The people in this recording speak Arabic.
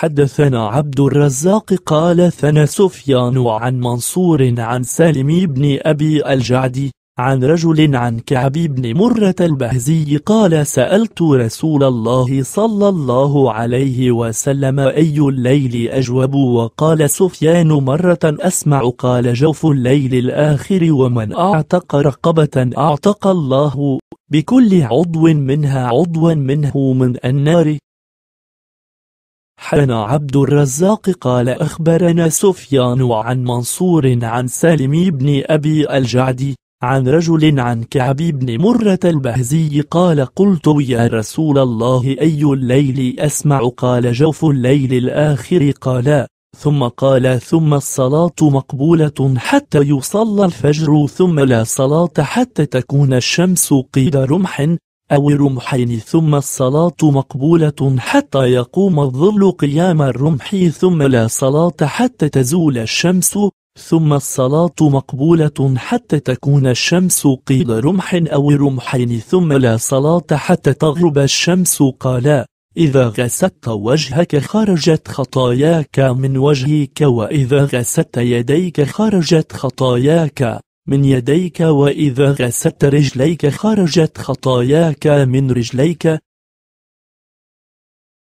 حدثنا عبد الرزاق قال ثنى سفيان عن منصور عن سالم بن أبي الجعدي عن رجل عن كعب بن مرة البهزي قال سألت رسول الله صلى الله عليه وسلم أي الليل أجوب وقال سفيان مرة أسمع قال جوف الليل الآخر ومن أعتق رقبة أعتق الله بكل عضو منها عضوا منه من النار حدثنا عبد الرزاق قال أخبرنا سفيان عن منصور عن سالم بن أبي الجعدي عن رجل عن كعب بن مرة البهزي قال قلت يا رسول الله أي الليل أسمع قال جوف الليل الآخر قال ثم قال ثم الصلاة مقبولة حتى يصلى الفجر ثم لا صلاة حتى تكون الشمس قيد رمح أو رمحين ثم الصلاة مقبولة حتى يقوم الظل قيام الرمح ثم لا صلاة حتى تزول الشمس ثم الصلاة مقبولة حتى تكون الشمس قيل رمح أو رمحين ثم لا صلاة حتى تغرب الشمس قالا إذا غسلت وجهك خرجت خطاياك من وجهك وإذا غسلت يديك خرجت خطاياك من يديك وإذا غسلت رجليك خرجت خطاياك من رجليك